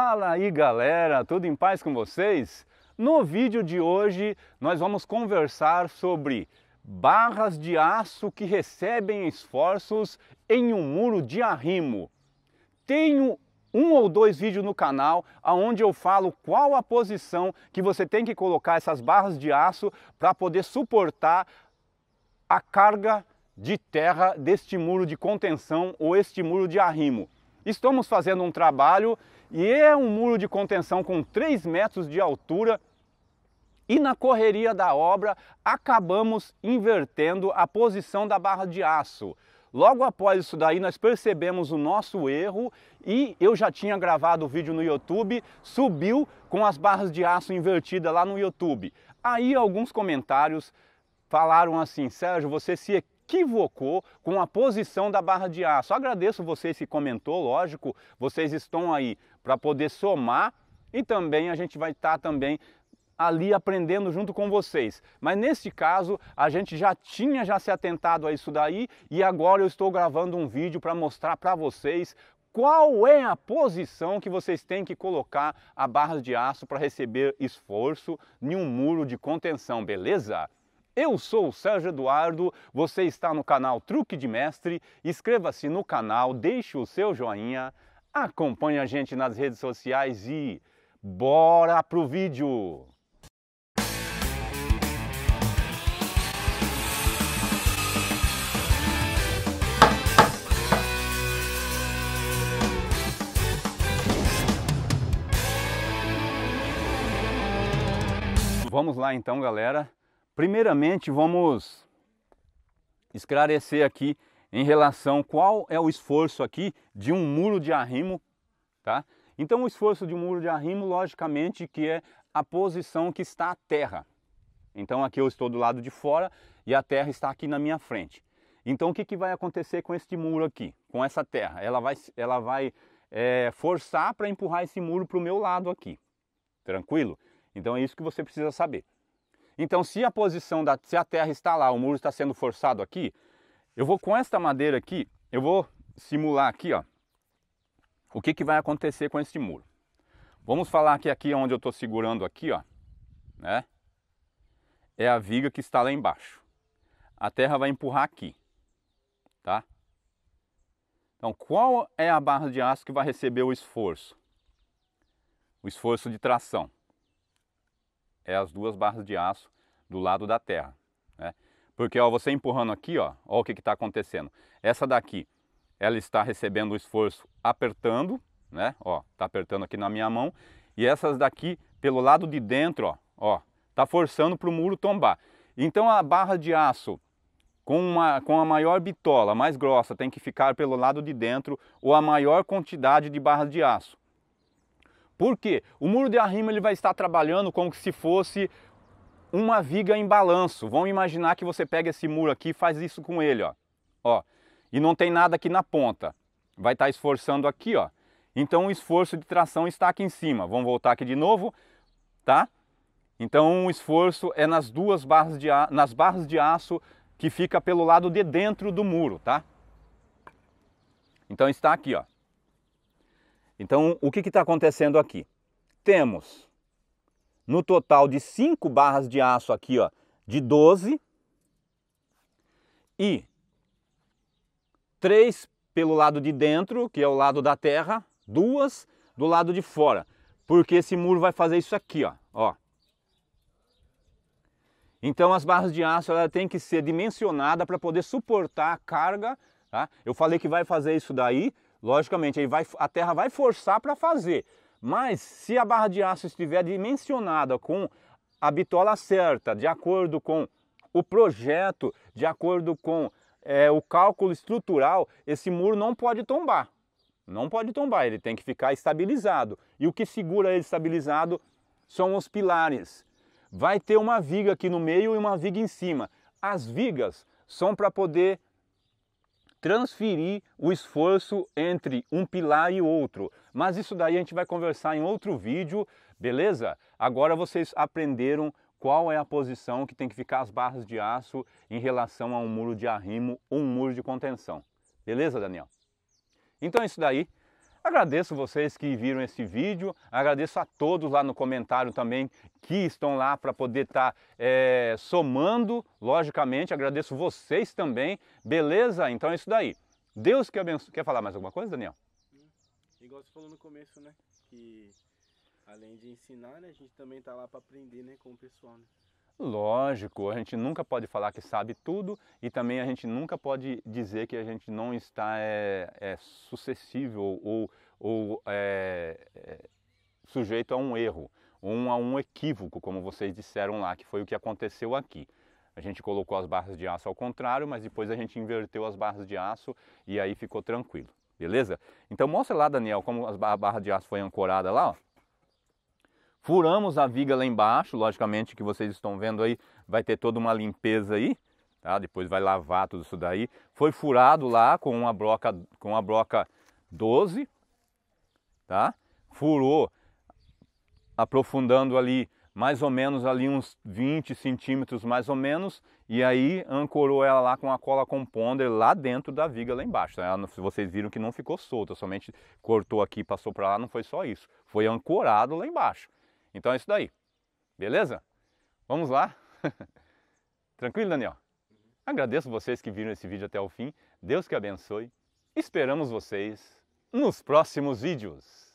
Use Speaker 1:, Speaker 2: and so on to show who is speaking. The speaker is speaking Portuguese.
Speaker 1: Fala aí galera, tudo em paz com vocês? No vídeo de hoje nós vamos conversar sobre barras de aço que recebem esforços em um muro de arrimo. Tenho um ou dois vídeos no canal aonde eu falo qual a posição que você tem que colocar essas barras de aço para poder suportar a carga de terra deste muro de contenção ou este muro de arrimo. Estamos fazendo um trabalho e é um muro de contenção com 3 metros de altura e na correria da obra acabamos invertendo a posição da barra de aço. Logo após isso daí, nós percebemos o nosso erro e eu já tinha gravado o vídeo no YouTube, subiu com as barras de aço invertida lá no YouTube. Aí alguns comentários falaram assim, Sérgio, você se equivocou com a posição da barra de aço. Agradeço vocês que comentou, lógico, vocês estão aí para poder somar e também a gente vai estar tá também ali aprendendo junto com vocês. Mas neste caso, a gente já tinha já se atentado a isso daí e agora eu estou gravando um vídeo para mostrar para vocês qual é a posição que vocês têm que colocar a barra de aço para receber esforço em um muro de contenção, beleza? Eu sou o Sérgio Eduardo, você está no canal Truque de Mestre. Inscreva-se no canal, deixe o seu joinha, acompanhe a gente nas redes sociais e bora pro vídeo! Vamos lá então, galera. Primeiramente, vamos esclarecer aqui em relação qual é o esforço aqui de um muro de arrimo, tá? Então, o esforço de um muro de arrimo, logicamente, que é a posição que está a terra. Então, aqui eu estou do lado de fora e a terra está aqui na minha frente. Então, o que, que vai acontecer com este muro aqui, com essa terra? Ela vai, ela vai é, forçar para empurrar esse muro para o meu lado aqui. Tranquilo? Então, é isso que você precisa saber. Então, se a posição da se a terra está lá, o muro está sendo forçado aqui, eu vou com esta madeira aqui, eu vou simular aqui, ó, o que, que vai acontecer com este muro. Vamos falar que aqui é onde eu estou segurando aqui, ó, né, é a viga que está lá embaixo. A terra vai empurrar aqui, tá? Então, qual é a barra de aço que vai receber o esforço? O esforço de tração é as duas barras de aço do lado da terra. Né? Porque ó, você empurrando aqui, ó, ó o que está acontecendo. Essa daqui, ela está recebendo o esforço apertando, né? Ó, tá apertando aqui na minha mão. E essas daqui, pelo lado de dentro, ó, ó, tá forçando para o muro tombar. Então a barra de aço com, uma, com a maior bitola, mais grossa, tem que ficar pelo lado de dentro ou a maior quantidade de barras de aço. Por quê? O muro de arrimo ele vai estar trabalhando como se fosse uma viga em balanço. Vamos imaginar que você pega esse muro aqui e faz isso com ele, ó. ó. E não tem nada aqui na ponta. Vai estar esforçando aqui, ó. Então o esforço de tração está aqui em cima. Vamos voltar aqui de novo, tá? Então o esforço é nas duas barras de aço, nas barras de aço que fica pelo lado de dentro do muro, tá? Então está aqui, ó. Então, o que está acontecendo aqui? Temos no total de 5 barras de aço aqui, ó, de 12 e 3 pelo lado de dentro, que é o lado da terra, duas do lado de fora, porque esse muro vai fazer isso aqui, ó, ó. Então as barras de aço ela tem que ser dimensionada para poder suportar a carga, tá? Eu falei que vai fazer isso daí, Logicamente, vai, a Terra vai forçar para fazer, mas se a barra de aço estiver dimensionada com a bitola certa, de acordo com o projeto, de acordo com é, o cálculo estrutural, esse muro não pode tombar. Não pode tombar, ele tem que ficar estabilizado. E o que segura ele estabilizado são os pilares. Vai ter uma viga aqui no meio e uma viga em cima. As vigas são para poder transferir o esforço entre um pilar e outro. Mas isso daí a gente vai conversar em outro vídeo, beleza? Agora vocês aprenderam qual é a posição que tem que ficar as barras de aço em relação a um muro de arrimo ou um muro de contenção. Beleza, Daniel? Então é isso daí. Agradeço vocês que viram esse vídeo, agradeço a todos lá no comentário também que estão lá para poder estar tá, é, somando, logicamente, agradeço vocês também, beleza? Então é isso daí. Deus que abençoe. Quer falar mais alguma coisa, Daniel? Igual você falou no começo, né? Que além de ensinar, né, a gente também está lá para aprender né, com o pessoal, né? Lógico, a gente nunca pode falar que sabe tudo e também a gente nunca pode dizer que a gente não está é, eh, é eh, sucessível ou, ou é, é, sujeito a um erro, um, a um equívoco, como vocês disseram lá, que foi o que aconteceu aqui. A gente colocou as barras de aço ao contrário, mas depois a gente inverteu as barras de aço e aí ficou tranquilo, beleza? Então mostra lá, Daniel, como a barra de aço foi ancorada lá, ó. Furamos a viga lá embaixo, logicamente que vocês estão vendo aí, vai ter toda uma limpeza aí, tá? Depois vai lavar tudo isso daí. Foi furado lá com uma broca, com uma broca 12, tá? Furou aprofundando ali mais ou menos ali uns 20 centímetros mais ou menos e aí ancorou ela lá com a cola componder lá dentro da viga lá embaixo. Tá? Ela, vocês viram que não ficou solta, somente cortou aqui, passou para lá, não foi só isso. Foi ancorado lá embaixo. Então é isso daí. Beleza? Vamos lá? Tranquilo, Daniel? Uhum. Agradeço vocês que viram esse vídeo até o fim. Deus que abençoe. Esperamos vocês nos próximos vídeos.